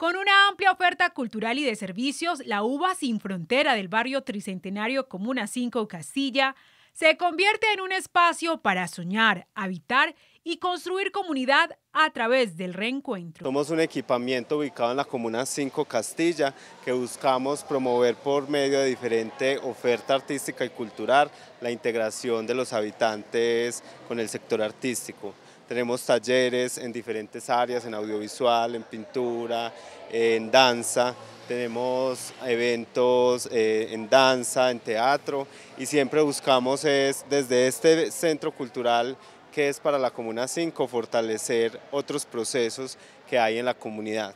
Con una amplia oferta cultural y de servicios, la uva Sin Frontera del barrio Tricentenario Comuna 5 Castilla se convierte en un espacio para soñar, habitar y construir comunidad a través del reencuentro. Somos un equipamiento ubicado en la Comuna 5 Castilla que buscamos promover por medio de diferente oferta artística y cultural la integración de los habitantes con el sector artístico. Tenemos talleres en diferentes áreas, en audiovisual, en pintura, en danza, tenemos eventos eh, en danza, en teatro y siempre buscamos es desde este centro cultural que es para la Comuna 5 fortalecer otros procesos que hay en la comunidad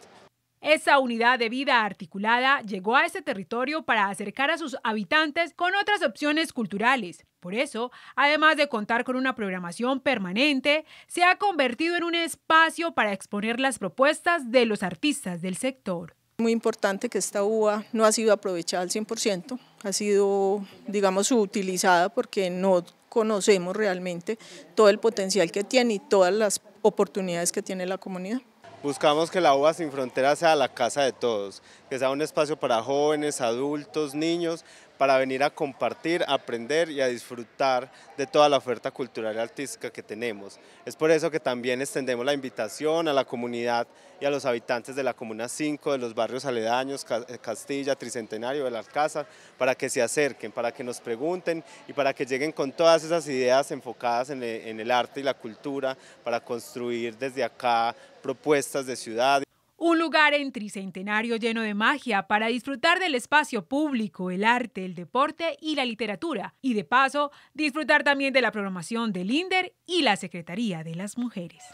esa unidad de vida articulada llegó a este territorio para acercar a sus habitantes con otras opciones culturales. Por eso, además de contar con una programación permanente, se ha convertido en un espacio para exponer las propuestas de los artistas del sector. Muy importante que esta uva no ha sido aprovechada al 100%, ha sido, digamos, utilizada porque no conocemos realmente todo el potencial que tiene y todas las oportunidades que tiene la comunidad. Buscamos que la UBA Sin Fronteras sea la casa de todos, que sea un espacio para jóvenes, adultos, niños, para venir a compartir, a aprender y a disfrutar de toda la oferta cultural y artística que tenemos. Es por eso que también extendemos la invitación a la comunidad y a los habitantes de la Comuna 5, de los barrios aledaños, eh, Castilla, Tricentenario, del Alcázar, para que se acerquen, para que nos pregunten y para que lleguen con todas esas ideas enfocadas en e, el arte y la cultura, para construir desde acá propuestas de ciudad. Un lugar en Tricentenario lleno de magia para disfrutar del espacio público, el arte, el deporte y la literatura. Y de paso, disfrutar también de la programación del INDER y la Secretaría de las Mujeres.